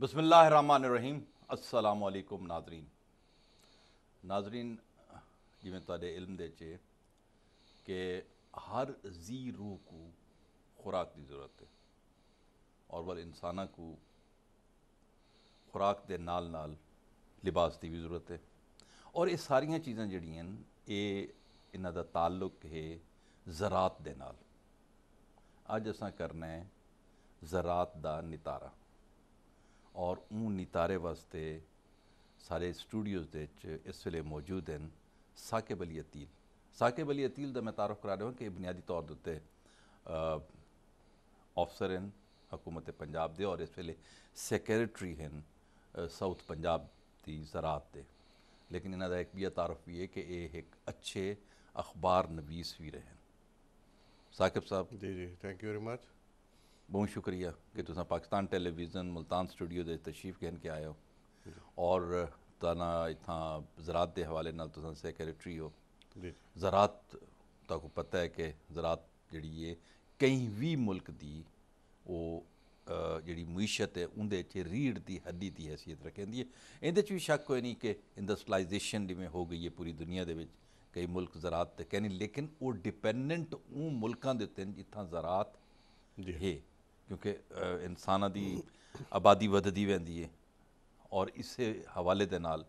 बसमीम असलम नाजरीन नाजरीन जिमें ते इलम दे कि हर जी रूह को खुराक की जरूरत है और वल इंसाना को खुराक के नाल नाल लिबास की भी जरूरत है और ये सारिया चीज़ा जड़िया ये इन्हों का ताल्लुक है ज़रात के नाल अज असा करना है ज़रात का नितारा और ऊन नितारे वास्ते सारे स्टूडियोज़ इस वे मौजूद हैं साकेब अली अतील साकेब अली अतील का मैं तारफ़ करा रहा कि बुनियादी तौर उत्ते अफसर हैं हकूमत पंजाब के और इस वे सैकटरी हैं साउथ पंजाब की जरात के लेकिन इन्हों का एक बिया तारफ भी है कि यह एक अच्छे अखबार नवीस भी रहे साकिब साहब जी जी थैंक यू वेरी मच बहुत शुक्रिया कि तुम पाकिस्तान टेलीविजन मुल्तान स्टूडियो के तशरीफ कहन के आए हो और इतना जरात के हवाले सैक्रेटरी हो जरात तक पता है कि जरात जी कई भी मुल्क की वो जी मीशत है उनके रीढ़ की हड्डी की हैसियत रखें इन्हें भी शक हो नहीं कि इंडस्ट्रलाइजेशन जिमें हो गई है पूरी दुनिया के कई मुल्क जरात कह नहीं लेकिन वो डिपेंडेंट उन मुल्कों के उत्ते जितना जरात है क्योंकि इंसान की आबादी बदती वी है और इस हवाले के नाल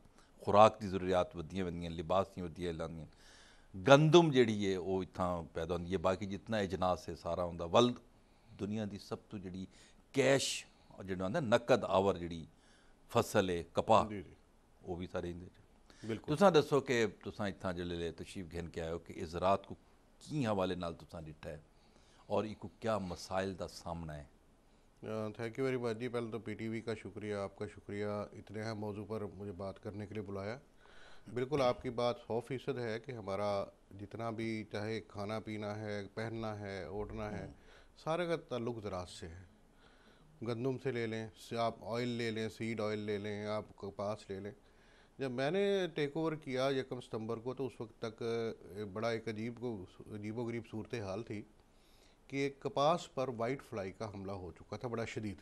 ख़ुराक की ज़रूरियात बदिया वेंदियूं लिबास दी गंदम जी है वह इतना पैदा होती है बाक़ी जितना इजनास है सारा हों वल दुनिया की सब तो जी कैश जो आता नकद आवर जी फसल है कपाह वह भी सारे इंदे तुसां दस्सो कि तुम इतना जल्द तशीफ घेन के आयो कि इस रात को कि हवाले नाल तुसां ॾिठा और इको क्या मसाइल का सामना है थैंक यू वेरी मच जी पहले तो पीटीवी का शुक्रिया आपका शुक्रिया इतने अहम मौजू पर मुझे बात करने के लिए बुलाया बिल्कुल आपकी बात सौ फीसद है कि हमारा जितना भी चाहे खाना पीना है पहनना है ओढ़ना है हम्म। सारे का तल्लु ज़रात से है गंदम से ले लें आप ऑयल ले लें सीड ऑयल ले लें आप कपास ले लें जब मैंने टेक ओवर किया यकम सितंबर को तो उस वक्त तक बड़ा एक अजीब को अजीबो गरीब सूरत हाल थी कि कपास पर वाइट फ्लाई का हमला हो चुका था बड़ा शदीद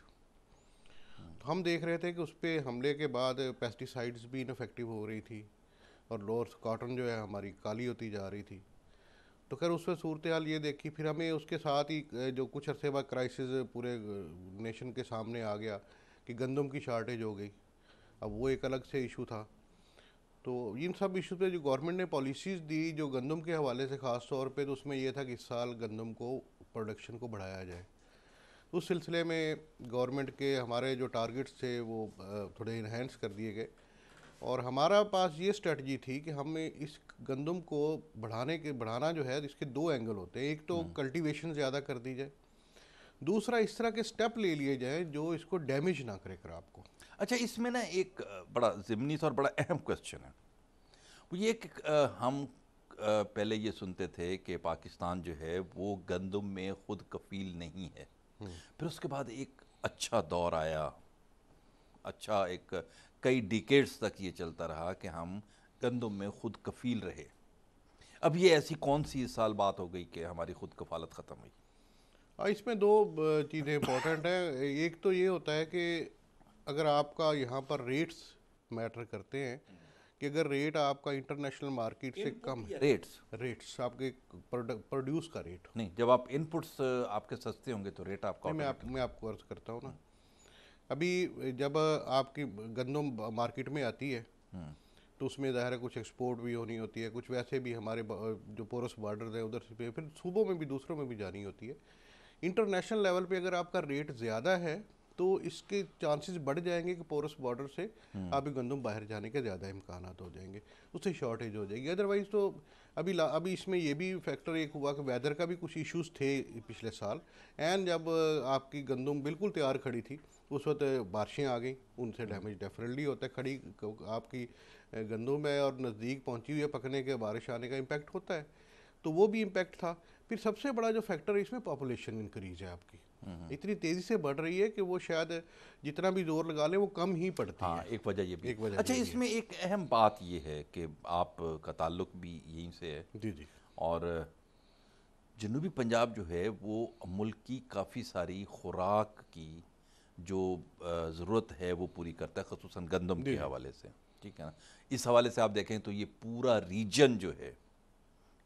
तो हम देख रहे थे कि उस पर हमले के बाद पेस्टिसाइड्स भी इनफेक्टिव हो रही थी और लोअर कॉटन जो है हमारी काली होती जा रही थी तो खैर उस पर सूरत हाल ये देखी फिर हमें उसके साथ ही जो कुछ अरसे बाद क्राइसिस पूरे नेशन के सामने आ गया कि गंदम की शार्टेज हो गई अब वो एक अलग से इशू था तो इन सब इशू पे जो गवर्नमेंट ने पॉलिसीज़ दी जो गंदम के हवाले से ख़ास तौर पे तो उसमें यह था कि इस साल गंदम को प्रोडक्शन को बढ़ाया जाए उस सिलसिले में गवर्नमेंट के हमारे जो टारगेट्स थे वो थोड़े इन्हेंस कर दिए गए और हमारा पास ये स्ट्रेटजी थी कि हम इस गंदम को बढ़ाने के बढ़ाना जो है इसके दो एंगल होते हैं एक तो कल्टीवेशन हम्म। ज़्यादा कर दी जाए दूसरा इस तरह के स्टेप ले लिए जाए जो इसको डैमेज ना करे कर आपको अच्छा इसमें ना एक बड़ा ज़िमनी और बड़ा अहम क्वेश्चन है वो ये कि हम पहले ये सुनते थे कि पाकिस्तान जो है वो गंदम में खुद कफील नहीं है हम्म। फिर उसके बाद एक अच्छा दौर आया अच्छा एक कई डिकेट्स तक ये चलता रहा कि हम गंदम में खुद कफील रहे अब ये ऐसी कौन सी इस साल बात हो गई कि हमारी खुद कफालत ख़त्म हुई इसमें दो चीज़ें इम्पोर्टेंट हैं एक तो ये होता है कि अगर आपका यहाँ पर रेट्स मैटर करते हैं हम्म। कि अगर रेट आपका इंटरनेशनल मार्केट से कम है रेट्स रेट्स आपके प्रोड्यूस का रेट नहीं जब आप इनपुट्स आपके सस्ते होंगे तो रेट आपका मैं आप मैं आपको अर्ज करता हूँ ना अभी जब आपकी गंदम मार्केट में आती है हम्म। तो उसमें ज़ाहिर है कुछ एक्सपोर्ट भी होनी होती है कुछ वैसे भी हमारे जो पोरस बॉर्डर है उधर से फिर सूबों में भी दूसरों में भी जानी होती है इंटरनेशनल लेवल पे अगर आपका रेट ज़्यादा है तो इसके चांसेस बढ़ जाएंगे कि पोरस बॉर्डर से अभी हम्म। गंदम बाहर जाने के ज़्यादा इम्कान हो जाएंगे उससे शॉर्टेज हो जाएगी अदरवाइज़ तो अभी ला, अभी इसमें यह भी फैक्टर एक हुआ कि वेदर का भी कुछ इश्यूज थे पिछले साल एंड जब आपकी गंदम बिल्कुल तैयार खड़ी थी उस वक्त बारिशें आ गई उनसे डैमेज हम्म। डेफिनेटली होता है खड़ी आपकी गंदम है और नज़दीक पहुंची हुई है पकने के बारिश आने का इम्पैक्ट होता है तो वो भी इम्पैक्ट था फिर सबसे बड़ा जो फैक्टर है इसमें पॉपुलेशन इंक्रीज़ है आपकी हम्म। इतनी तेजी से बढ़ रही है कि वो शायद जितना भी जोर लगा लें वो कम ही पड़ती हाँ, है एक वजह ये भी एक वजह अच्छा इसमें एक अहम बात ये है कि आपका ताल्लुक भी यहीं से है जी जी और जनूबी पंजाब जो है वो मुल्क की काफ़ी सारी खुराक की जो ज़रूरत है वो पूरी करता है खसूस गंदम के हवाले से ठीक है ना इस हवाले से आप देखें तो ये पूरा रीजन जो है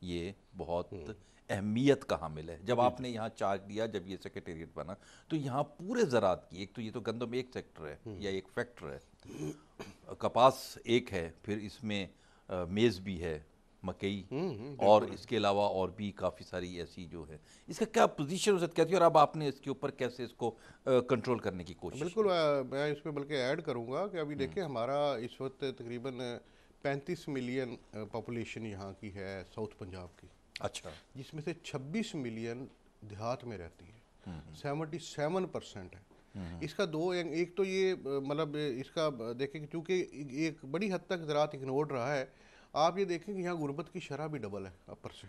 ये बहुत हम्म। अहमियत कहाँ मिले जब आपने यहाँ चार्ज लिया जब ये सेक्रेटेरिएट बना तो यहाँ पूरे ज़रात की एक तो ये तो गंदम एक सेक्टर है हम्म। या एक फैक्टर है कपास एक है फिर इसमें मेज़ भी है मकई हम्म, हम्म, और इसके अलावा और भी काफ़ी सारी ऐसी जो है इसका क्या पोजीशन उस कहती है और अब आपने इसके ऊपर कैसे इसको कंट्रोल करने की कोशिश बिल्कुल आ, मैं इसमें बल्कि ऐड करूँगा कि अभी देखिए हमारा इस वक्त तकरीबन पैंतीस मिलियन पॉपुलेशन यहाँ की है साउथ पंजाब की अच्छा जिसमें से 26 मिलियन देहात में रहती है हम्म, हम्म। सेवेंटी सेवन परसेंट है हम्म, इसका दो एक तो ये मतलब इसका देखें क्योंकि एक बड़ी हद तक ज़रात इग्नोर्ड रहा है आप ये देखें कि यहाँ गुर्बत की शराह भी डबल है अपर से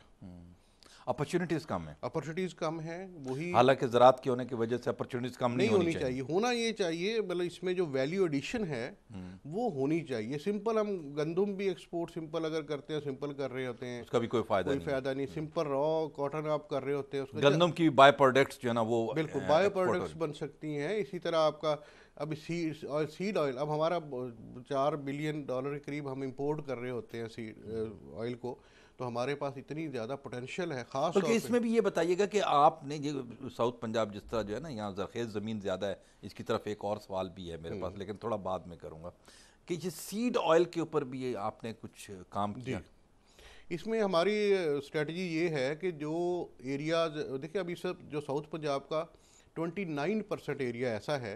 अपॉर्चुनिटीज़ कम है अपॉर्चुनिटीज़ कम है वही हालांकि ज़रात की होने की वजह से अपॉर्चुनिटीज़ कम नहीं, नहीं होनी चाहिए।, चाहिए होना ये चाहिए मतलब इसमें जो वैल्यू एडिशन है हम्म। वो होनी चाहिए सिंपल हम गंदुम भी एक्सपोर्ट सिंपल अगर करते हैं सिंपल कर रहे होते हैं उसका भी कोई फ़ायदा कोई फ़ायदा नहीं सिंपल रॉ कॉटन आप कर रहे होते हैं गंदम की बाय प्रोडक्ट्स जो है ना वो बिल्कुल बायो प्रोडक्ट्स बन सकती हैं इसी तरह आपका अब सीड सीड ऑयल अब हमारा चार बिलियन डॉलर के करीब हम इम्पोर्ट कर रहे होते हैं सीड ऑयल को तो हमारे पास इतनी ज़्यादा पोटेंशियल है खास बल्कि इसमें भी ये बताइएगा कि आपने ये साउथ पंजाब जिस तरह जो है ना यहाँ जरखेज़ ज़मीन ज़्यादा है इसकी तरफ एक और सवाल भी है मेरे पास हम्म। लेकिन थोड़ा बाद में करूँगा कि ये सीड ऑयल के ऊपर भी आपने कुछ काम किया इसमें हमारी स्ट्रेटजी ये है कि जो एरियाज देखिए अभी सब जो साउथ पंजाब का 29 परसेंट एरिया ऐसा है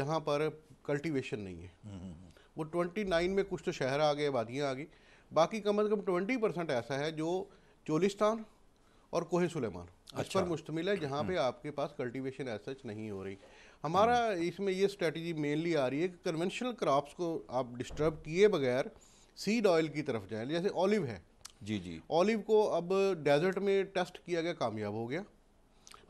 जहाँ पर कल्टीवेशन नहीं है हम्म, हम्म, वो 29 में कुछ तो शहर आ गए वादियाँ आ गई बाकी कम अज़ कम ट्वेंटी परसेंट ऐसा है जो चोलिस्तान और कोहे सुलेमान अच्छा। इस पर मुश्तमिल है जहाँ पे हम्म। आपके पास कल्टीवेशन ऐसा नहीं हो रही हमारा हम्म। इसमें ये स्ट्रेटजी मेनली आ रही है कि कन्वेंशनल क्रॉप्स को आप डिस्टर्ब किए बगैर सीड ऑयल की तरफ जाएं जैसे ऑलिव है जी जी ऑलिव को अब डेजर्ट में टेस्ट किया गया कामयाब हो गया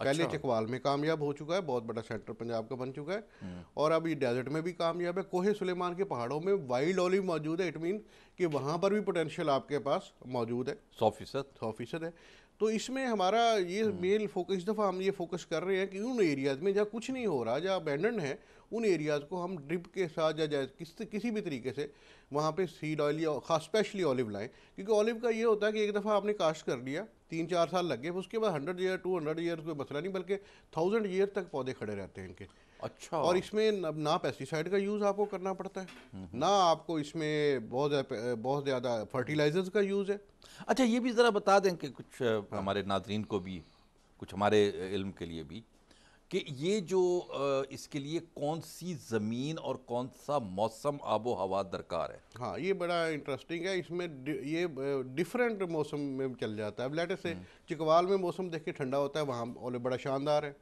अच्छा। पहले चकवाल में कामयाब हो चुका है बहुत बड़ा सेंटर पंजाब का बन चुका है और अब ये डेजर्ट में भी कामयाब है कोहे सुलेमान के पहाड़ों में वाइल्ड ऑलिव मौजूद है इट मीन कि वहाँ पर भी पोटेंशियल आपके पास मौजूद है सौ फीसद सौ फीसद है तो इसमें हमारा ये मेन हम्म। फोकस इस दफ़ा हम ये फोकस कर रहे हैं कि उन एरियाज़ में जहाँ कुछ नहीं हो रहा जहाँ अबेंडन है उन एरियाज़ को हम ड्रिप के साथ या किस किसी भी तरीके से वहाँ पे सीड ऑयल या खास स्पेशली ऑलिव लाएँ क्योंकि ऑलिव का ये होता है कि एक दफ़ा आपने काश्त कर लिया तीन चार साल लग गए उसके बाद hundred year two hundred year कोई मसला नहीं बल्कि थाउजेंड ईयर तक पौधे खड़े रहते हैं इनके अच्छा और इसमें ना पेस्टिसाइड का यूज़ आपको करना पड़ता है ना आपको इसमें बहुत बहुत ज़्यादा फर्टिलाइजर्स का यूज़ है अच्छा ये भी ज़रा बता दें कि कुछ हाँ। हमारे नादरीन को भी कुछ हमारे इल्म के लिए भी कि ये जो इसके लिए कौन सी ज़मीन और कौन सा मौसम आबो हवा दरकार है हाँ ये बड़ा इंटरेस्टिंग है इसमें ये डिफरेंट मौसम में चल जाता है अब लेटर से हम्म। चिकवाल में मौसम देखिए ठंडा होता है वहाँ और बड़ा शानदार है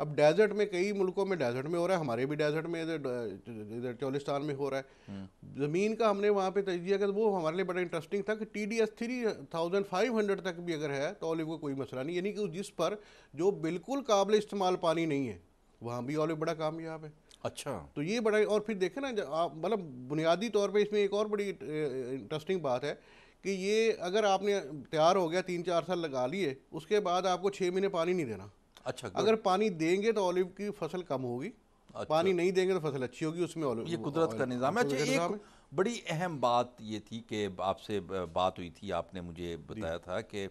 अब डेजर्ट में कई मुल्कों में डेजर्ट में हो रहा है हमारे भी डेजर्ट में इधर चौलिस्तान में हो रहा है ज़मीन का हमने वहाँ पे तजिया किया वो हमारे लिए बड़ा इंटरेस्टिंग था कि T D S three thousand five hundred तक भी अगर है तो ऑलिव का को कोई मसला नहीं यानी कि जिस पर जो बिल्कुल काबिल इस्तेमाल पानी नहीं है वहाँ भी ऑलिव बड़ा कामयाब है अच्छा तो ये बड़ा और फिर देखें ना आप मतलब बुनियादी तौर पर इसमें एक और बड़ी इंटरेस्टिंग बात है कि ये अगर आपने तैयार हो गया तीन चार साल लगा लिए उसके बाद आपको छः महीने पानी नहीं देना अच्छा अगर पानी देंगे तो ऑलिव की फसल कम होगी अच्छा। पानी नहीं देंगे तो फसल अच्छी होगी उसमें ये कुदरत का निज़ाम है अच्छा एक बड़ी अहम बात ये थी कि आपसे बात हुई थी आपने मुझे बताया था कि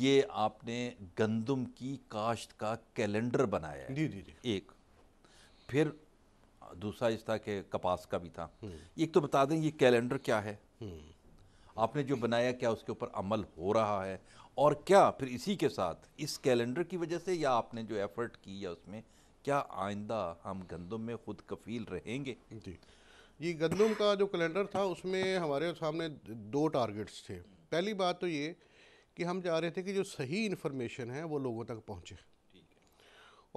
ये आपने गंदम की काश्त का कैलेंडर बनाया है जी जी जी एक फिर दूसरा इस था कि कपास का भी था हम्म। एक तो बता दें ये कैलेंडर क्या है हम्म। आपने जो बनाया क्या उसके ऊपर अमल हो रहा है और क्या फिर इसी के साथ इस कैलेंडर की वजह से या आपने जो एफर्ट की या उसमें क्या आइंदा हम गंदम में खुद कफील रहेंगे जी जी गंदम का जो कैलेंडर था उसमें हमारे सामने दो टारगेट्स थे पहली बात तो ये कि हम चाह रहे थे कि जो सही इन्फॉर्मेशन है वो लोगों तक पहुँचे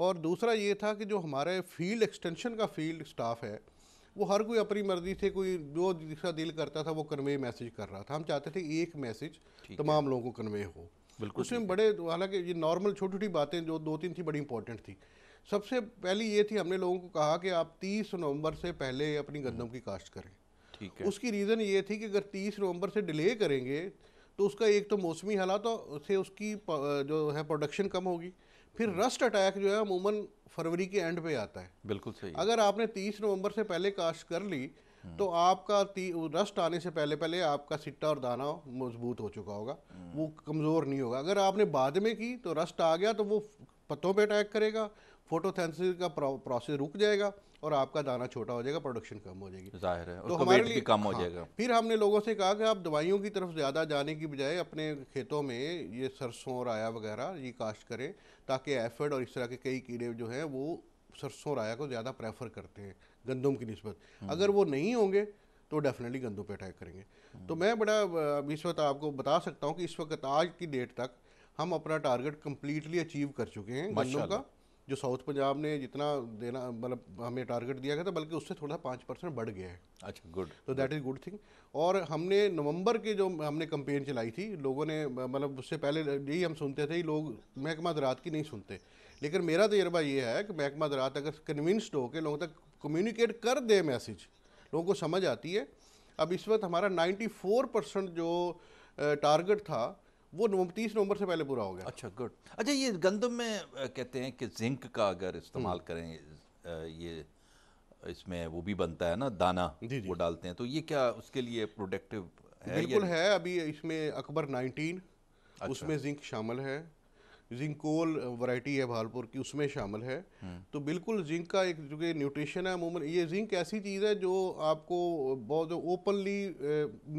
और दूसरा ये था कि जो हमारे फील्ड एक्सटेंशन का फील्ड स्टाफ है वो हर कोई अपनी मर्जी से कोई जो जिसका दिल करता था वो कन्वे मैसेज कर रहा था हम चाहते थे एक मैसेज तमाम लोगों को कन्वे हो बिल्कुल उसमें बड़े हालांकि ये नॉर्मल छोटी छोटी बातें जो दो तीन थी बड़ी इंपॉर्टेंट थी सबसे पहली ये थी हमने लोगों को कहा कि आप 30 नवंबर से पहले अपनी हम्म। गंदम की काश्त करें ठीक है उसकी रीज़न ये थी कि अगर 30 नवंबर से डिले करेंगे तो उसका एक तो मौसमी हालात तो से उसकी जो है प्रोडक्शन कम होगी फिर रस्ट हम्म। अटैक जो है अमूमन फरवरी के एंड पे आता है बिल्कुल सही अगर आपने तीस नवंबर से पहले काश्त कर ली हम्म। तो आपका रस्ट आने से पहले पहले आपका सिट्टा और दाना मजबूत हो चुका होगा हम्म। वो कमज़ोर नहीं होगा अगर आपने बाद में की तो रस्ट आ गया तो वो पत्तों पे अटैक करेगा फोटोथेंसिस का प्रोसेस रुक जाएगा और आपका दाना छोटा हो जाएगा प्रोडक्शन कम हो जाएगी जाहिर है तो हमारे लिए कम हो हाँ। जाएगा हाँ, फिर हमने लोगों से कहा कि आप दवाइयों की तरफ ज़्यादा जाने की बजाय अपने खेतों में ये सरसों और आया वगैरह ये काश्त करें ताकि एफर्ड और इस तरह के कई कीड़े जो हैं वो सरसों और आया को ज़्यादा प्रेफर करते हैं गंदम की नस्बत हम्म। अगर वो नहीं होंगे तो डेफिनेटली गंदों पे अटैक करेंगे हम्म। तो मैं बड़ा इस वक्त आपको बता सकता हूँ कि इस वक्त आज की डेट तक हम अपना टारगेट कम्प्लीटली अचीव कर चुके हैं गंदों का जो साउथ पंजाब ने जितना देना मतलब हमें टारगेट दिया गया था बल्कि उससे थोड़ा पाँच परसेंट बढ़ गया है अच्छा गुड तो दैट इज़ गुड थिंग और हमने नवंबर के जो हमने कंपेन चलाई थी लोगों ने मतलब उससे पहले यही हम सुनते थे लोग महकमा दरात की नहीं सुनते लेकिन मेरा तजर्बा ये है कि महकमा दरात अगर कन्विंस्ड हो के लोगों तक कम्युनिकेट कर दे मैसेज लोगों को समझ आती है अब इस वक्त हमारा नाइन्टी परसेंट जो टारगेट था वो तीस नवंबर से पहले पूरा हो गया अच्छा गुड अच्छा ये गंदम में कहते हैं कि जिंक का अगर इस्तेमाल हम्म। करें ये इसमें वो भी बनता है ना दाना जी वो डालते हैं तो ये क्या उसके लिए प्रोडक्टिव है बिल्कुल है अभी इसमें अकबर नाइनटीन अच्छा। उसमें जिंक शामिल है जिंक कोल वैरायटी है भालपुर की उसमें शामिल है हम्म। तो बिल्कुल जिंक का एक जो कि न्यूट्रिशन है अमूमन ये जिंक ऐसी चीज़ है जो आपको बहुत ओपनली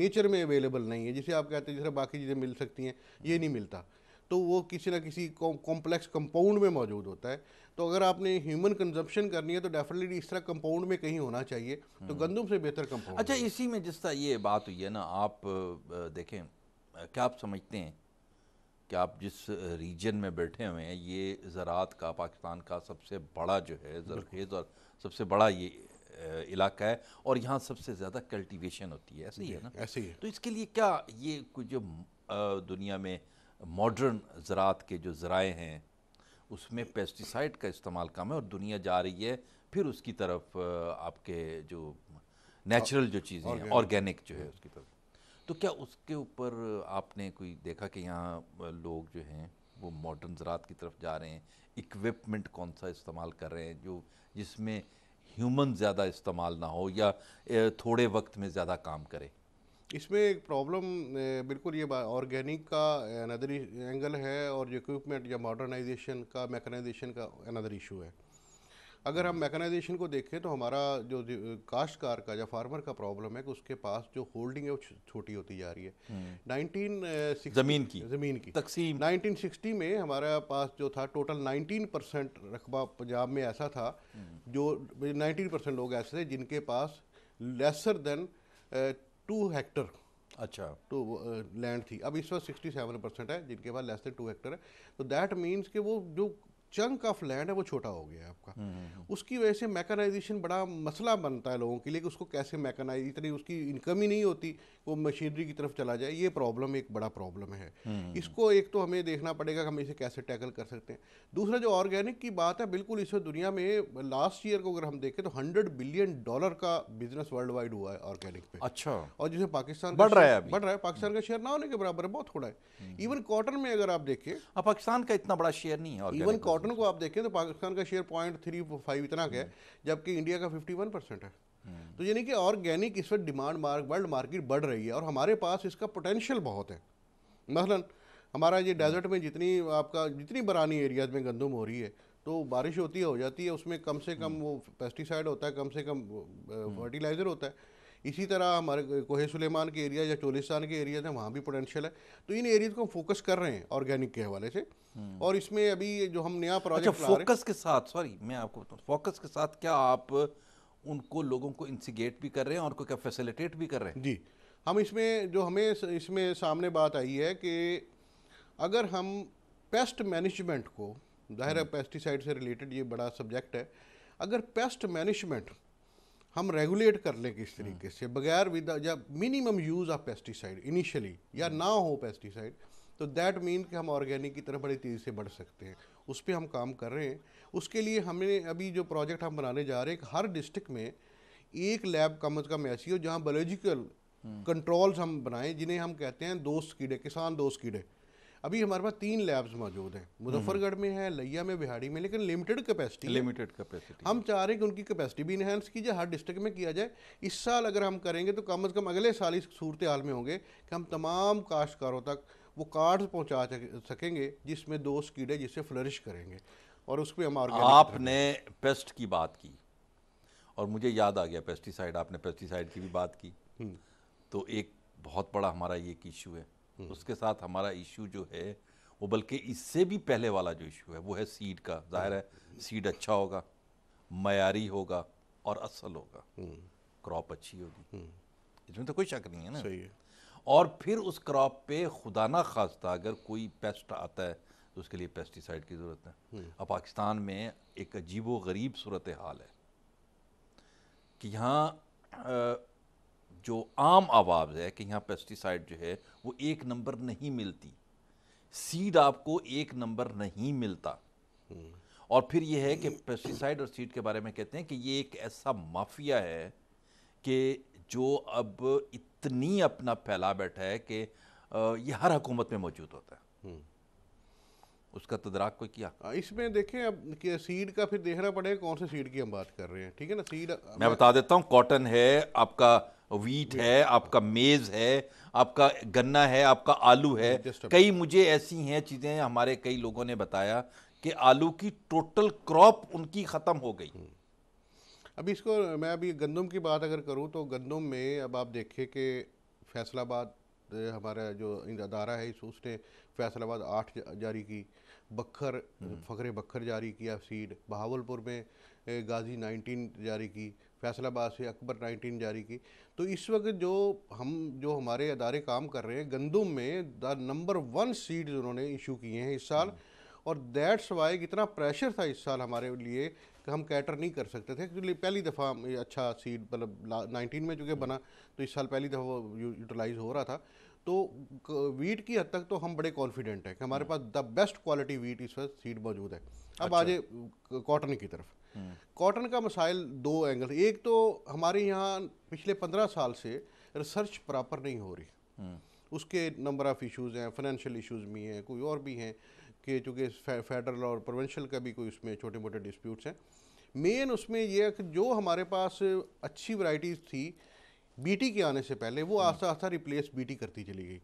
नेचर में अवेलेबल नहीं है जिसे आप कहते हैं जैसे बाकी चीज़ें मिल सकती हैं ये नहीं मिलता तो वो किसी ना किसी कॉम्प्लेक्स कंपाउंड में मौजूद होता है तो अगर आपने ह्यूमन कंजप्शन करनी है तो डेफिनेटली इस तरह कंपाउंड में कहीं होना चाहिए तो हम्म। गंदम से बेहतर कंपाउंड अच्छा इसी में जिस तरह ये बात हुई है ना आप देखें क्या आप समझते हैं कि आप जिस रीजन में बैठे हुए हैं ये ज़रात का पाकिस्तान का सबसे बड़ा जो है जरखेज़ और सबसे बड़ा ये इलाका है और यहाँ सबसे ज़्यादा कल्टीवेशन होती है ऐसे ही है ना ऐसे ही है तो इसके लिए क्या ये कुछ जो दुनिया में मॉडर्न ज़रात के जो ज़राए हैं उसमें पेस्टिसाइड का इस्तेमाल कम है और दुनिया जा रही है फिर उसकी तरफ आपके जो नेचुरल जो चीज़ें हैं ऑर्गेनिक जो है उसकी तरफ तो क्या उसके ऊपर आपने कोई देखा कि यहाँ लोग जो हैं वो मॉडर्न ज़रात की तरफ जा रहे हैं इक्विपमेंट कौन सा इस्तेमाल कर रहे हैं जो जिसमें ह्यूमन ज़्यादा इस्तेमाल ना हो या थोड़े वक्त में ज़्यादा काम करे इसमें एक प्रॉब्लम बिल्कुल ये ऑर्गेनिक का अनदर एंगल है और इक्विपमेंट या मॉडर्नाइजेशन का मैकेनाइजेशन का अनदर इशू है अगर हम मैकेनाइजेशन को देखें तो हमारा जो काश्तकार का या फार्मर का प्रॉब्लम है कि उसके पास जो होल्डिंग है वो छोटी होती जा रही है हम्म। नाइनटीन ज़मीन की ज़मीन की तकसीम 1960 में हमारे पास जो था टोटल 19 परसेंट रकबा पंजाब में ऐसा था हम्म। जो 19 परसेंट लोग ऐसे थे जिनके पास लेसर देन टू हेक्टर अच्छा तो लैंड थी अब इस वक्त 67 परसेंट है जिनके पास लेस देन टू हेक्टर है तो दैट मीन्स कि वो जो चंक ऑफ लैंड है वो छोटा हो गया आपका हम्म, हम्म, हम्म। उसकी वजह से मैकेनाइजेशन बड़ा मसला बनता है लोगों के लिए कि उसको कैसे मैकेनाइज इतनी उसकी इनकम ही नहीं होती वो मशीनरी की तरफ चला जाए ये प्रॉब्लम एक बड़ा प्रॉब्लम है इसको एक तो हमें देखना पड़ेगा कि हम इसे कैसे टैकल कर सकते हैं दूसरा जो ऑर्गेनिक की बात है बिल्कुल इस दुनिया में लास्ट ईयर को अगर हम देखें तो हंड्रेड बिलियन डॉलर का बिजनेस वर्ल्ड वाइड हुआ है ऑर्गेनिक पे अच्छा और जिसे पाकिस्तान बढ़ रहा है बढ़ रहा है पाकिस्तान का शेयर ना होने के बराबर है बहुत थोड़ा है इवन कॉटन में अगर आप देखें हाँ, पाकिस्तान का इतना बड़ा शेयर नहीं है इवन कॉटन कॉटन को आप देखें तो पाकिस्तान का शेयर पॉइंट थ्री फाइव इतना का है जबकि इंडिया का फिफ्टी वन परसेंट है तो यानी कि ऑर्गेनिक इस वक्त डिमांड मार्क वर्ल्ड मार्केट बढ़ रही है और हमारे पास इसका पोटेंशियल बहुत है मसलन हमारा ये डेजर्ट हम्म। में जितनी आपका जितनी बरानी एरियाज में गंदम हो रही है तो बारिश होती है हो जाती है उसमें कम से कम हम्म। वो पेस्टिसाइड होता है कम से कम फर्टिलाइज़र हम्म। होता है इसी तरह हमारे कोहे सुलेमान के एरिया या चोलिस्तान के एरियाज हैं वहाँ भी पोटेंशियल है तो इन एरियाज को हम फोकस कर रहे हैं ऑर्गेनिक के हवाले से हम्म। और इसमें अभी जो हम नया प्रोजेक्ट अच्छा, फोकस के साथ सॉरी मैं आपको बताऊँ फोकस के साथ क्या आप उनको लोगों को इंसिगेट भी कर रहे हैं और उनको क्या फैसिलिटेट भी कर रहे हैं जी हम इसमें जो हमें इसमें सामने बात आई है कि अगर हम पेस्ट मैनेजमेंट को ज़ाहिर पेस्टिसाइड हम्म। से रिलेटेड ये बड़ा सब्जेक्ट है अगर पेस्ट मैनेजमेंट हम रेगुलेट कर लें किस हाँ। तरीके से बगैर विद या minimum use of pesticide initially या हाँ। ना हो पेस्टिसाइड तो दैट मीन कि हम ऑर्गेनिक की तरफ बड़ी तेज़ी से बढ़ सकते हैं उस पर हम काम कर रहे हैं उसके लिए हमें अभी जो प्रोजेक्ट हम बनाने जा रहे हैं हर डिस्ट्रिक्ट में एक लैब कम अज़ कम ऐसी हो जहाँ बायोलॉजिकल हाँ। कंट्रोल्स हम बनाएं जिन्हें हम कहते हैं दोस्त कीड़े किसान दोस्त कीड़े अभी हमारे पास तीन लैब्स मौजूद हैं हम्म। मुजफ्फरगढ़ में है लैया में बिहारी में लेकिन लिमिटेड कैपेसिटी लिमिटेड कैपेसिटी हम चाह रहे हैं कि उनकी कैपेसिटी भी इन्हेंस की जाए हर डिस्ट्रिक्ट में किया जाए इस साल अगर हम करेंगे तो कम अज़ कम अगले साल इस सूरत हाल में होंगे कि हम तमाम काश्तकारों तक वो कार्ड्स पहुँचा सकेंगे जिसमें दो कीड़े जिससे फ्लरिश करेंगे और उस पर हम आपने पेस्ट की बात की और मुझे याद आ गया पेस्टिसाइड आपने पेस्टिसाइड की भी बात की हम्म। तो एक बहुत बड़ा हमारा ये एक इशू है हम्म। उसके साथ हमारा इशू जो है वो बल्कि इससे भी पहले वाला जो इशू है वो है सीड का जाहिर है सीड अच्छा होगा मयारी होगा और असल होगा क्रॉप हम्म। अच्छी होगी हम्म। इसमें तो कोई शक नहीं है ना सही है और फिर उस क्रॉप पे खुदा ना खास्ता अगर कोई पेस्ट आता है तो उसके लिए पेस्टिसाइड की ज़रूरत है अब पाकिस्तान में एक अजीब व गरीब सूरत हाल है कि यहाँ जो आम आवाज़ है कि यहाँ पेस्टिसाइड जो है वो एक नंबर नहीं मिलती सीड आपको एक नंबर नहीं मिलता हम्म। और फिर ये है कि पेस्टिसाइड और सीड के बारे में कहते हैं कि ये एक ऐसा माफिया है कि जो अब इतनी अपना फैला बैठा है कि ये हर हुकूमत में मौजूद होता है हम्म। उसका तदराक कोई किया हाँ, इसमें देखें अब सीड का फिर देखना पड़ेगा कौन से सीड की हम बात कर रहे हैं ठीक है ना सीड मैं बता देता हूँ कॉटन है आपका वीट है आपका मेज़ है आपका गन्ना है आपका आलू है कई मुझे ऐसी हैं चीज़ें हमारे कई लोगों ने बताया कि आलू की टोटल क्रॉप उनकी ख़त्म हो गई hmm. अभी इसको मैं अभी गंदम की बात अगर करूँ तो गंदम में अब आप देखें कि फैसलाबाद हमारा जो अदारा है इस उसने फैसलाबाद आठ जारी की बखर हम्म। फ़खरे बखर जारी किया सीड बहावलपुर में गाजी 19 जारी की फैसलाबाद से अकबर 19 जारी की तो इस वक्त जो हम जो हमारे अदारे काम कर रहे हैं गंदुम में द नंबर वन सीड उन्होंने इशू किए हैं इस साल हम्म। और दैट्स वाई इतना प्रेशर था इस साल हमारे लिए कि हम कैटर नहीं कर सकते थे एक्चुअली पहली दफ़ा अच्छा सीड मतलब नाइनटीन में चूँकि हम्म। बना तो इस साल पहली दफ़ा वो यूटिलाइज़ हो रहा था तो वीट की हद तक तो हम बड़े कॉन्फिडेंट हैं कि हमारे हम्म। पास द बेस्ट क्वालिटी वीट इस वक्त सीड मौजूद है अब अच्छा। आ कॉटन की तरफ कॉटन हम्म। का मसाइल दो एंगल एक तो हमारे यहाँ पिछले पंद्रह साल से रिसर्च प्रॉपर नहीं हो रही हम्म। उसके नंबर ऑफ़ इश्यूज़ हैं फाइनेंशियल इश्यूज़ भी हैं कोई और भी हैं कि चूँकि फेडरल और प्रोवेंशल का भी कोई उसमें छोटे मोटे डिस्प्यूट्स हैं मेन उसमें यह है कि जो हमारे पास अच्छी वराइटीज़ थी बीटी के आने से पहले वो आस्ता आस्ता रिप्लेस बीटी करती चली गई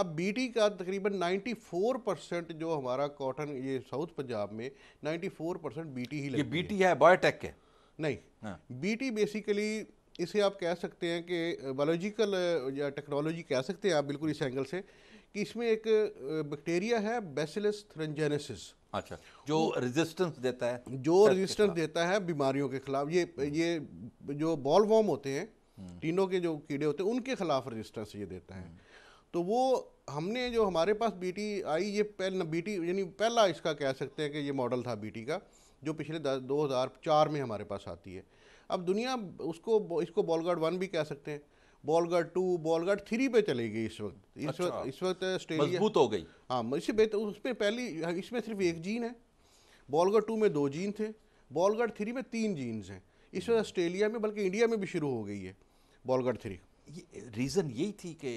अब बीटी का तकरीबन 94 परसेंट जो हमारा कॉटन ये साउथ पंजाब में 94 परसेंट बीटी ही लगी ये बीटी है, है बायोटेक है नहीं हाँ। बीटी बेसिकली इसे आप कह सकते हैं कि बायोलॉजिकल या टेक्नोलॉजी कह सकते हैं आप बिल्कुल इस एंगल से कि इसमें एक बैक्टीरिया है बेसिलस थ्रंजेनेसिस अच्छा जो रेजिस्टेंस देता है जो रेजिस्टेंस देता है बीमारियों के खिलाफ ये ये जो बॉल वॉम होते हैं टीनों के जो कीड़े होते हैं उनके खिलाफ रजिस्टेंस ये देते हैं तो वो हमने जो हमारे पास बीटी आई ये पहल बीटी यानी पहला इसका कह सकते हैं कि ये मॉडल था बीटी का जो पिछले दो हज़ार चार में हमारे पास आती है अब दुनिया उसको इसको बॉलगार्ड वन भी कह सकते हैं बॉलगार्ड टू बॉलगार्ड थ्री पे चली गई इस वक्त इस अच्छा, वक्त इस वक्त मजबूत हो गई हाँ इससे बेहतर तो उसमें पहली हाँ, इसमें सिर्फ एक जीन है बॉलगार्ड टू में दो जीन थे बॉलगार्ड थ्री में तीन जीन्स हैं इस वक्त ऑस्ट्रेलिया हम्म। में बल्कि इंडिया में भी शुरू हो गई है बॉलगढ़ थ्री ये रीज़न यही थी कि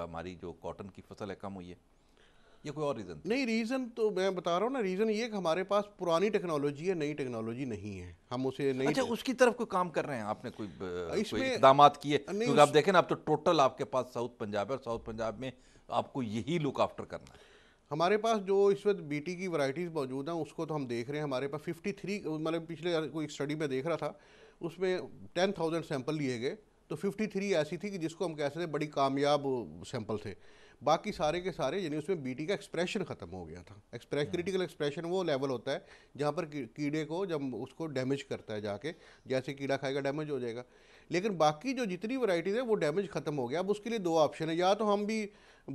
हमारी जो कॉटन की फसल है कम हुई है या कोई और रीज़न नहीं रीज़न तो मैं बता रहा हूँ ना रीज़न ये कि हमारे पास पुरानी टेक्नोलॉजी है नई टेक्नोलॉजी नहीं है हम उसे नहीं अच्छा उसकी तरफ कोई काम कर रहे हैं आपने कोई इसमें इकदाम किए क्योंकि आप देखें ना आप तो टोटल आपके पास साउथ पंजाब है और साउथ पंजाब में आपको यही लुक आफ्टर करना है हमारे पास जो इस वक्त बीटी की वैरायटीज़ मौजूद हैं उसको तो हम देख रहे हैं हमारे पास 53 मतलब पिछले कोई स्टडी में देख रहा था उसमें 10,000 सैंपल लिए गए तो 53 ऐसी थी कि जिसको हम कह सकते बड़ी कामयाब सैंपल थे बाकी सारे के सारे यानी उसमें बीटी का एक्सप्रेशन ख़त्म हो गया था एक्सप्रेस क्रिटिकल एक्सप्रेशन वो लेवल होता है जहाँ पर कीड़े को जब उसको डैमेज करता है जाके जैसे कीड़ा खाएगा डैमेज हो जाएगा लेकिन बाकी जो जितनी वैरायटीज है वो डैमेज ख़त्म हो गया अब उसके लिए दो ऑप्शन है या तो हम भी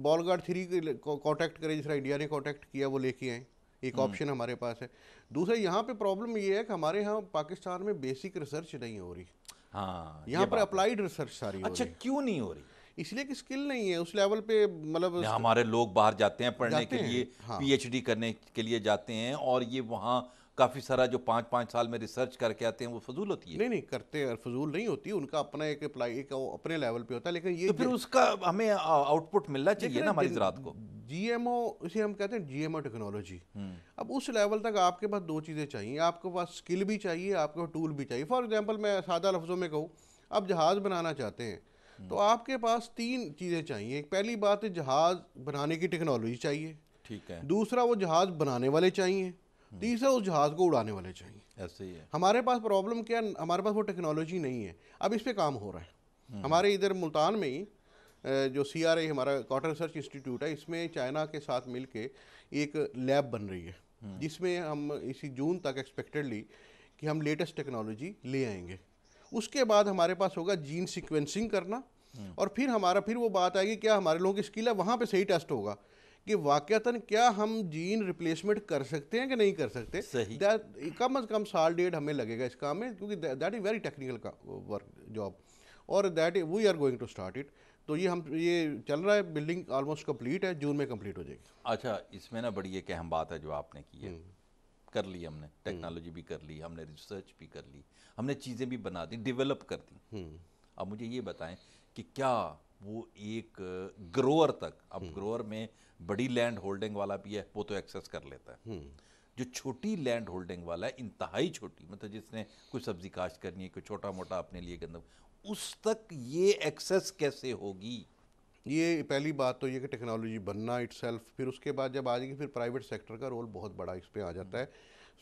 बॉल गार्ड थ्री कॉन्टैक्ट करें जिस इंडिया ने कॉन्टैक्ट किया वो लेके आए एक ऑप्शन हम्म। हमारे पास है दूसरा यहाँ पर प्रॉब्लम ये है कि हमारे यहाँ पाकिस्तान में बेसिक रिसर्च नहीं हो रही हाँ यहाँ पर अप्लाइड रिसर्च सारी अच्छा क्यों नहीं हो रही इसलिए कि स्किल नहीं है उस लेवल पे मतलब हमारे लोग बाहर जाते हैं पढ़ने जाते के लिए हाँ। पीएचडी करने के लिए जाते हैं और ये वहाँ काफ़ी सारा जो पाँच पाँच साल में रिसर्च करके आते हैं वो फजूल होती है नहीं नहीं करते हैं फजूल नहीं होती उनका अपना एक अप्लाई एक अपने लेवल पे होता है लेकिन ये तो फिर उसका हमें आउटपुट मिलना चाहिए ना हमारी ज़रात को जीएमओ इसे हम कहते हैं जीएमओ हम्म। टेक्नोलॉजी अब उस लेवल तक आपके पास दो चीज़ें चाहिए आपके पास स्किल भी चाहिए आपके पास टूल भी चाहिए फॉर एग्जाम्पल मैं सादा लफ्ज़ों में कहूँ आप जहाज़ बनाना चाहते हैं हम्म। तो आपके पास तीन चीज़ें चाहिए पहली बात है जहाज़ बनाने की टेक्नोलॉजी चाहिए ठीक है दूसरा वो जहाज़ बनाने वाले चाहिए तीसरा उस जहाज को उड़ाने वाले चाहिए ऐसे ही है हमारे पास प्रॉब्लम क्या हमारे पास वो टेक्नोलॉजी नहीं है अब इस पर काम हो रहा है हम्म। हमारे इधर मुल्तान में ही जो सी आर आई हमारा कॉटन रिसर्च इंस्टीट्यूट है इसमें चाइना के साथ मिल के एक लैब बन रही है हम्म। जिसमें हम इसी जून तक एक्सपेक्टेडली कि हम लेटेस्ट टेक्नोलॉजी ले आएंगे उसके बाद हमारे पास होगा जीन सिक्वेंसिंग करना हम्म। और फिर हमारा फिर वो बात आएगी क्या हमारे लोगों की स्किल है वहाँ पे सही टेस्ट होगा कि वाक़ता क्या हम जीन रिप्लेसमेंट कर सकते हैं कि नहीं कर सकते सही कम अज़ कम साल डेढ़ हमें लगेगा इस काम में क्योंकि दैट इज़ वेरी टेक्निकल का वर्क जॉब और that we are going to start it तो ये हम ये चल रहा है बिल्डिंग ऑलमोस्ट कंप्लीट है जून में कंप्लीट हो जाएगी अच्छा इसमें ना बड़ी एक अहम बात है जो आपने की है हम्म। कर ली हमने टेक्नोलॉजी भी कर ली हमने रिसर्च भी कर ली हमने चीज़ें भी बना दी डेवलप कर दी हम्म। अब मुझे ये बताएं कि क्या वो एक ग्रोअर तक अब ग्रोअर हम्म। में बड़ी लैंड होल्डिंग वाला भी है वो तो एक्सेस कर लेता है हम्म। जो छोटी लैंड होल्डिंग वाला है इंतहाई छोटी मतलब जिसने कोई सब्जी काश्त करनी है कोई छोटा मोटा अपने लिए गंदम उस तक ये एक्सेस कैसे होगी ये पहली बात तो ये कि टेक्नोलॉजी बनना इट फिर उसके बाद जब आ जाएगी फिर प्राइवेट सेक्टर का रोल बहुत बड़ा इस पर आ जाता है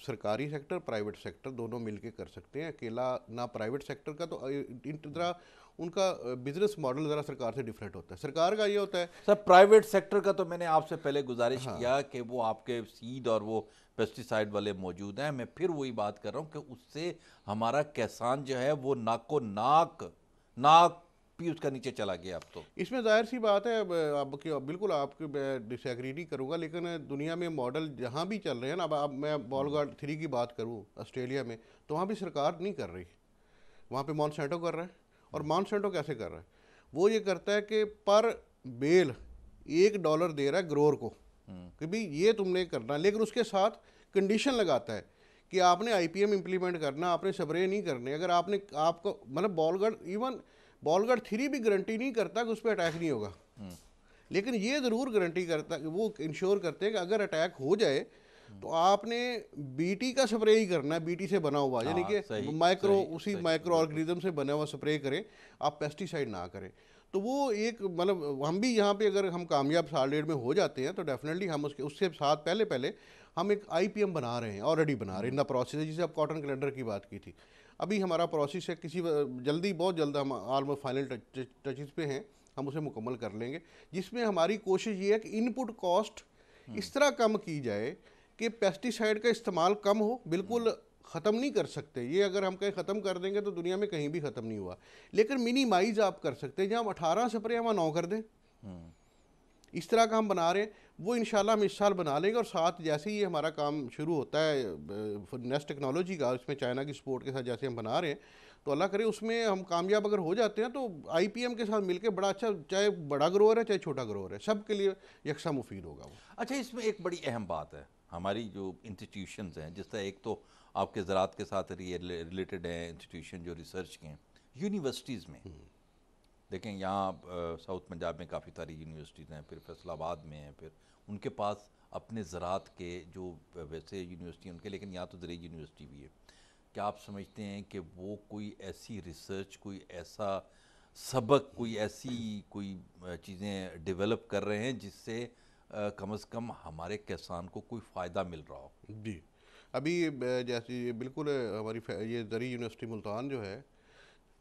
सरकारी सेक्टर प्राइवेट सेक्टर दोनों मिलके कर सकते हैं अकेला ना प्राइवेट सेक्टर का तो तरह उनका बिजनेस मॉडल ज़रा सरकार से डिफरेंट होता है सरकार का ये होता है सर प्राइवेट सेक्टर का तो मैंने आपसे पहले गुजारिश हाँ। किया कि वो आपके सीड और वो पेस्टिसाइड वाले मौजूद हैं मैं फिर वही बात कर रहा हूँ कि उससे हमारा किसान जो है वो नाको नाक नाक भी उसका नीचे चला गया अब तो इसमें जाहिर सी बात है अब बिल्कुल आपकी डिसग्री नहीं करूँगा लेकिन दुनिया में मॉडल जहाँ भी चल रहे हैं ना अब अब मैं बॉल गार्ड थ्री की बात करूँ ऑस्ट्रेलिया में तो वहाँ भी सरकार नहीं कर रही वहाँ पे मॉन्सेंटो कर रहा है और मॉनसेंटो कैसे कर रहा है वो ये करता है कि पर बेल एक डॉलर दे रहा है ग्रोअर को हम्म। कि भाई ये तुमने करना लेकिन उसके साथ कंडीशन लगाता है कि आपने आईपीएम इंप्लीमेंट करना आपने स्प्रे नहीं करने अगर आपने आपको मतलब बॉलगढ़ इवन बॉलगढ़ थ्री भी गारंटी नहीं करता कि उस पर अटैक नहीं होगा हम्म। लेकिन ये ज़रूर गारंटी करता वो इंश्योर करते हैं कि अगर अटैक हो जाए तो आपने बीटी का स्प्रे ही करना है बीटी से बना हुआ यानी हाँ, कि माइक्रो उसी माइक्रो ऑर्गेनिज्म से बना हुआ स्प्रे करें आप पेस्टिसाइड ना करें तो वो एक मतलब हम भी यहाँ पे अगर हम कामयाब डेढ़ में हो जाते हैं तो डेफिनेटली हम उसके उससे साथ पहले पहले हम एक आईपीएम बना रहे हैं ऑलरेडी बना रहे हैं इन द प्रोसेस है जिसे आप कॉटन कैलेंडर की बात की थी अभी हमारा प्रोसेस है किसी जल्दी बहुत जल्द हम आलमोस्ट फाइनल टचेज पे हैं हम उसे मुकम्मल कर लेंगे जिसमें हमारी कोशिश ये है कि इनपुट कॉस्ट हम्म। इस तरह कम की जाए कि पेस्टिसाइड का इस्तेमाल कम हो बिल्कुल ख़त्म नहीं कर सकते ये अगर हम कहीं ख़त्म कर देंगे तो दुनिया में कहीं भी ख़त्म नहीं हुआ लेकिन मिनिमाइज आप कर सकते हैं जहाँ हम अठारह स्प्रे वहाँ नौ कर दें हम्म। इस तरह का हम बना रहे हैं वो इन हम इस साल बना लेंगे और साथ जैसे ही हमारा काम शुरू होता है नेस्ट टेक्नोलॉजी का उसमें चाइना की सपोर्ट के साथ जैसे हम बना रहे हैं तो अल्लाह करे उसमें हम कामयाब अगर हो जाते हैं तो आई के साथ मिलकर बड़ा अच्छा चाहे बड़ा ग्रोअर है चाहे छोटा ग्रोअर है सब के लिए यकसा मुफीद होगा वो अच्छा इसमें एक बड़ी अहम बात है हमारी जो इंस्टीट्यूशंस हैं जिस तरह एक तो आपके ज़रात के साथ रिलेटेड हैं इंस्टीट्यूशन जो रिसर्च के हैं यूनिवर्सिटीज़ में हम्म। देखें यहाँ साउथ पंजाब में काफ़ी सारी यूनिवर्सिटीज़ हैं फिर फैसलाबाद में हैं फिर उनके पास अपने ज़रात के जो वैसे यूनिवर्सिटी उनके लेकिन यहाँ तो ज़रिए यूनिवर्सिटी भी है क्या आप समझते हैं कि वो कोई ऐसी रिसर्च कोई ऐसा सबक कोई ऐसी कोई चीज़ें डेवलप कर रहे हैं जिससे कम से कम हमारे किसान को कोई फ़ायदा मिल रहा हो जी अभी जैसे ये बिल्कुल हमारी ये दरी यूनिवर्सिटी मुल्तान जो है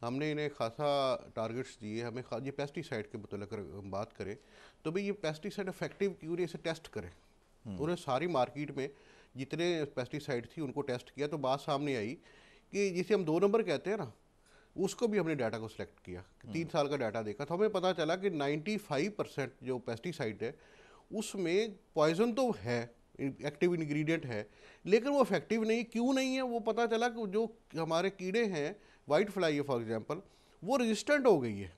हमने इन्हें खासा टारगेट्स दिए हमें ये पेस्टिसाइड के मतलब बात करें तो भाई ये पेस्टिसाइड इफेक्टिव क्यों नहीं इसे टेस्ट करें हम्म। उन्हें सारी मार्केट में जितने पेस्टिसाइड थी उनको टेस्ट किया तो बात सामने आई कि जिसे हम दो नंबर कहते हैं ना उसको भी हमने डाटा को सिलेक्ट किया हम्म। तीन साल का डाटा देखा तो हमें पता चला कि 95 परसेंट जो पेस्टिसाइड है उसमें पॉइजन तो है एक्टिव इंग्रेडिएंट है लेकिन वो इफेक्टिव नहीं क्यों नहीं है वो पता चला कि जो हमारे कीड़े हैं वाइट फ्लाई है फॉर एग्जांपल वो रेजिस्टेंट हो गई है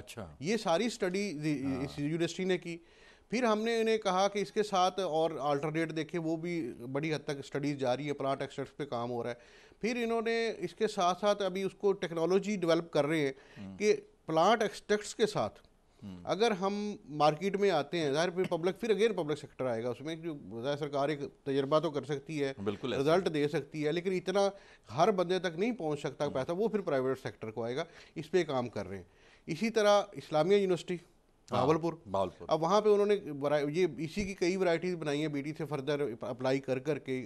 अच्छा ये सारी स्टडी इस यूनिवर्सिटी ने की फिर हमने इन्हें कहा कि इसके साथ और अल्टरनेट देखे वो भी बड़ी हद तक स्टडीज़ जा रही है प्लांट एक्सट्रैक्ट्स पे काम हो रहा है फिर इन्होंने इसके साथ साथ अभी उसको टेक्नोलॉजी डेवलप कर रहे हैं हम्म। कि प्लांट एक्सट्रैक्ट्स के साथ अगर हम मार्केट में आते हैं जाहिर फिर पब्लिक फिर अगेन पब्लिक सेक्टर आएगा उसमें जो जाहिर सरकार एक तजर्बा तो कर सकती है बिल्कुल रिजल्ट दे सकती है लेकिन इतना हर बंदे तक नहीं पहुंच सकता हम्म। पैसा वो फिर प्राइवेट सेक्टर को आएगा इस पर काम कर रहे हैं इसी तरह इस्लामिया यूनिवर्सिटी भावलपुर हाँ, भावलपुर अब वहाँ पे उन्होंने ये इसी की कई वराइटीज बनाई हैं बीटी से फर्दर अप्लाई कर कर के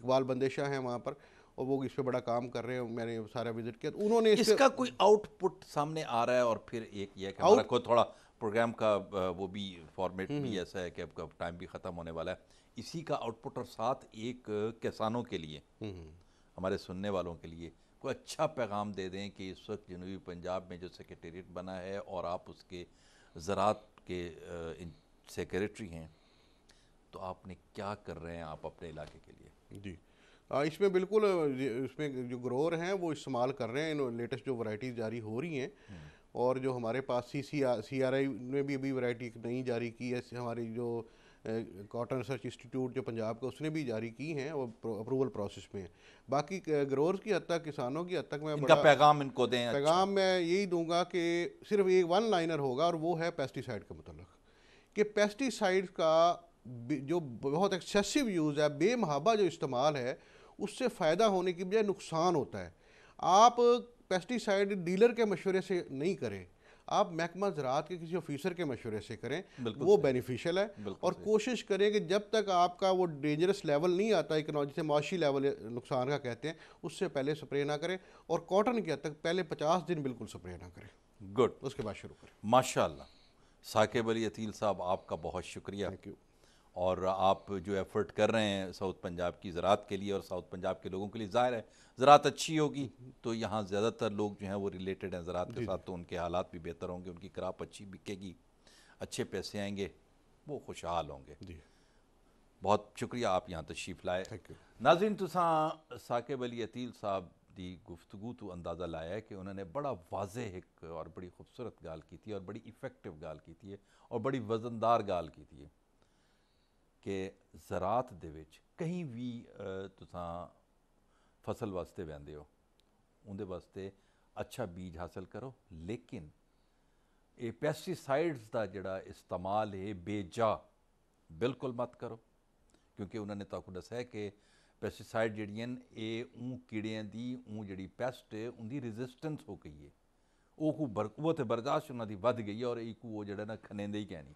इकबाल बंदेशा हैं वहाँ पर और वो इस पर बड़ा काम कर रहे हैं मैंने सारा विजिट किया तो उन्होंने इसका कोई आउटपुट सामने आ रहा है और फिर एक यह कि हमारा को थोड़ा प्रोग्राम का वो भी फॉर्मेट भी हम्म। ऐसा है कि आपका टाइम भी ख़त्म होने वाला है इसी का आउटपुट और साथ एक किसानों के लिए हम्म। हमारे सुनने वालों के लिए कोई अच्छा पैगाम दे दें कि इस वक्त जनूबी पंजाब में जो सेक्रेटेट बना है और आप उसके ज़रात के सेक्रेटरी हैं तो आपने क्या कर रहे हैं आप अपने इलाके के लिए जी इसमें बिल्कुल इसमें जो ग्रोअर हैं वो इस्तेमाल कर रहे हैं इन लेटेस्ट जो वैरायटीज़ जारी हो रही हैं हम्म। और जो हमारे पास सी सी सी आर आई ने भी अभी वैरायटी नई जारी की है हमारी जो कॉटन रिसर्च इंस्टीट्यूट जो पंजाब का उसने भी जारी की हैं और अप्रूवल प्रोसेस में बाकी ग्रोअर्स की हद तक किसानों की हद तक मैं इनका पैगाम इनको दें अच्छा। पैगाम मैं यही दूंगा कि सिर्फ एक वन लाइनर होगा और वो है पेस्टिसाइड के मतलब कि पेस्टिसाइड का जो बहुत एक्सेसिव यूज़ है बेमहाबा जो इस्तेमाल है उससे फ़ायदा होने की बजाय नुकसान होता है आप पेस्टिसाइड डीलर के मशवरे से नहीं करें आप महकमा ज़रात के किसी ऑफिसर के मशवरे से करें वो बेनिफिशियल है और कोशिश करें कि जब तक आपका वो डेंजरस लेवल नहीं आता इकोनॉमी से माशी लेवल नुकसान का कहते हैं उससे पहले स्प्रे ना करें और कॉटन के हद तक पहले पचास दिन बिल्कुल स्प्रे ना करें गुड उसके बाद शुरू करें माशा साकेब अली अतील साहब आपका बहुत शुक्रिया थैंक यू और आप जो एफ़र्ट कर रहे हैं साउथ पंजाब की ज़रात के लिए और साउथ पंजाब के लोगों के लिए ज़ाहिर है ज़रात अच्छी होगी तो यहाँ ज़्यादातर लोग जो हैं वो रिलेटेड हैं ज़रात के साथ तो उनके हालात भी बेहतर होंगे उनकी क्राप अच्छी बिकेगी अच्छे पैसे आएंगे वो खुशहाल होंगे बहुत शुक्रिया आप यहाँ तशरीफ़ लाए नाजिन तुसा साकेब अली अतील साहब दी गुफ्तु तो अंदाज़ा लाया है कि उन्होंने बड़ा वाज एक और बड़ी खूबसूरत गाल की थी और बड़ी इफ़ेक्टिव गाल की थी और बड़ी वज़नदार गाल की थी ਕਿ ਜ਼ਰਾਤ ਦੇ ਵਿੱਚ ਕਹੀਂ ਵੀ ਤੁਸੀਂ ਫਸਲ ਵਾਸਤੇ ਵੈਂਦੇ ਹੋ ਉਹਦੇ ਵਾਸਤੇ ਅੱਛਾ ਬੀਜ ਹਾਸਲ ਕਰੋ ਲੇਕਿਨ ਇਹ ਪੈਸਟੀਸਾਈਡਸ ਦਾ ਜਿਹੜਾ ਇਸਤੇਮਾਲ ਹੈ ਬੇਜਾ ਬਿਲਕੁਲ ਮਤ ਕਰੋ ਕਿਉਂਕਿ ਉਹਨਾਂ ਨੇ ਤੁਹਾਨੂੰ ਦੱਸਿਆ ਕਿ ਪੈਸਟੀਸਾਈਡ ਜਿਹੜੀਆਂ ਇਹ ਉਹ ਕੀੜਿਆਂ ਦੀ ਉਹ ਜਿਹੜੀ ਪੈਸਟ ਹੈ ਉਹਦੀ ਰੈਜ਼ਿਸਟੈਂਸ ਹੋ ਗਈ ਹੈ ਉਹ ਕੋ ਬਰਕਵਤ ਬਰਦਾਸ਼ਤ ਉਹਨਾਂ ਦੀ ਵੱਧ ਗਈ ਔਰ ਇੱਕ ਉਹ ਜਿਹੜਾ ਨਾ ਖਨੇਂਦੇ ਹੀ ਕਹਿਣੀ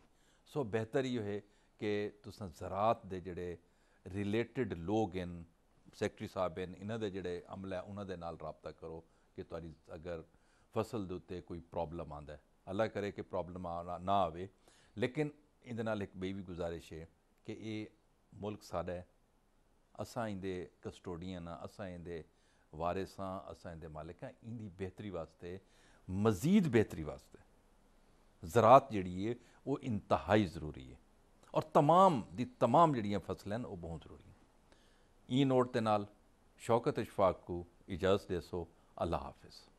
ਸੋ ਬਿਹਤਰ ਹੀ ਹੋਏ ਕਿ ਤੁਸੀਂ ਜ਼ਰਾਤ ਦੇ ਜਿਹੜੇ ਰਿਲੇਟਡ ਲੋਗ ਇਨ ਸੈਕਟਰੀ ਸਾਹਿਬ ਇਨ ਇਹਨਾਂ ਦੇ ਜਿਹੜੇ ਅਮਲ ਹੈ ਉਹਨਾਂ ਦੇ ਨਾਲ ਰਾਬਤਾ ਕਰੋ ਕਿ ਤੁਹਾਡੀ ਅਗਰ ਫਸਲ ਦੇ ਉੱਤੇ ਕੋਈ ਪ੍ਰੋਬਲਮ ਆਂਦਾ ਹੈ ਅੱਲਾ ਕਰੇ ਕਿ ਪ੍ਰੋਬਲਮ ਨਾ ਆਵੇ ਲੇਕਿਨ ਇਹਦੇ ਨਾਲ ਇੱਕ ਬੇਵੀ ਗੁਜ਼ਾਰਿਸ਼ ਹੈ ਕਿ ਇਹ ਮੁਲਕ ਸਾਡਾ ਹੈ ਅਸਾਂ ਇਹਦੇ ਕਸਟੋਡੀਅਨ ਆ ਅਸਾਂ ਇਹਦੇ ਵਾਰਿਸਾਂ ਅਸਾਂ ਇਹਦੇ ਮਾਲਕ ਆ ਇਹਦੀ ਬਿਹਤਰੀ ਵਾਸਤੇ ਮਜ਼ੀਦ ਬਿਹਤਰੀ ਵਾਸਤੇ ਜ਼ਰਾਤ ਜਿਹੜੀ ਹੈ ਉਹ ਇੰਤਹਾਈ ਜ਼ਰੂਰੀ ਹੈ ਔਰ तमाम ਦੀ तमाम ਜਿਹੜੀਆਂ ਫਸਲਾਂ ਹਨ ਉਹ ਬਹੁਤ ਜ਼ਰੂਰੀ ਨੇ ਈ ਨੋਟ ਦੇ ਨਾਲ ਸ਼ੌਕਤ ਇਸ਼ਫਾਕ ਨੂੰ ਇਜਾਜ਼ਤ ਦੇਸੋ ਅੱਲਾ ਹਾਫਿਜ਼